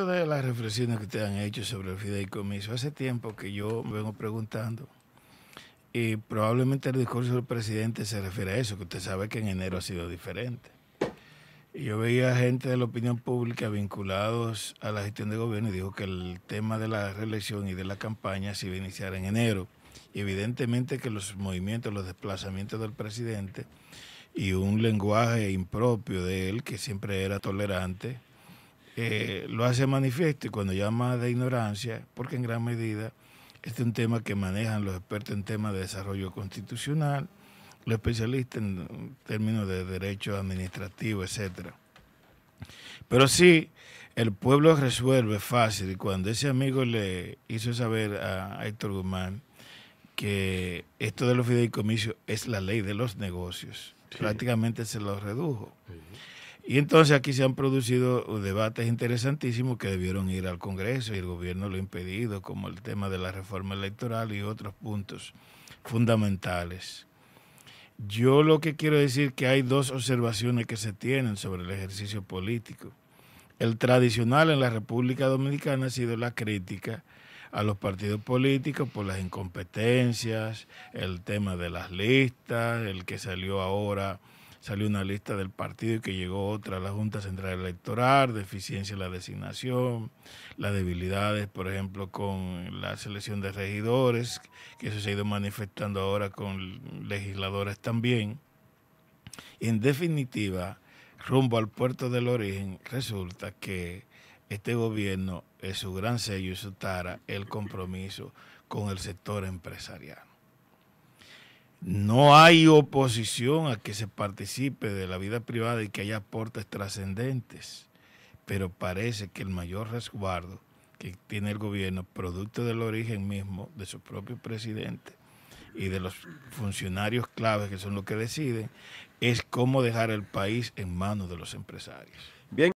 de las reflexiones que ustedes han hecho sobre el fideicomiso, hace tiempo que yo vengo preguntando, y probablemente el discurso del presidente se refiere a eso, que usted sabe que en enero ha sido diferente. yo veía gente de la opinión pública vinculados a la gestión de gobierno y dijo que el tema de la reelección y de la campaña se iba a iniciar en enero. evidentemente que los movimientos, los desplazamientos del presidente y un lenguaje impropio de él, que siempre era tolerante, eh, lo hace manifiesto y cuando llama de ignorancia, porque en gran medida este es un tema que manejan los expertos en temas de desarrollo constitucional, los especialistas en términos de derecho administrativo, etcétera. Pero sí, el pueblo resuelve fácil y cuando ese amigo le hizo saber a Héctor Guzmán que esto de los fideicomisos es la ley de los negocios, prácticamente se lo redujo. Y entonces aquí se han producido debates interesantísimos que debieron ir al Congreso y el gobierno lo ha impedido, como el tema de la reforma electoral y otros puntos fundamentales. Yo lo que quiero decir es que hay dos observaciones que se tienen sobre el ejercicio político. El tradicional en la República Dominicana ha sido la crítica a los partidos políticos por las incompetencias, el tema de las listas, el que salió ahora salió una lista del partido y que llegó otra, la Junta Central Electoral, deficiencia en la designación, las debilidades, por ejemplo, con la selección de regidores, que eso se ha ido manifestando ahora con legisladores también. En definitiva, rumbo al puerto del origen, resulta que este gobierno es su gran sello y su tara el compromiso con el sector empresarial. No hay oposición a que se participe de la vida privada y que haya aportes trascendentes, pero parece que el mayor resguardo que tiene el gobierno, producto del origen mismo de su propio presidente y de los funcionarios claves que son los que deciden, es cómo dejar el país en manos de los empresarios. Bien.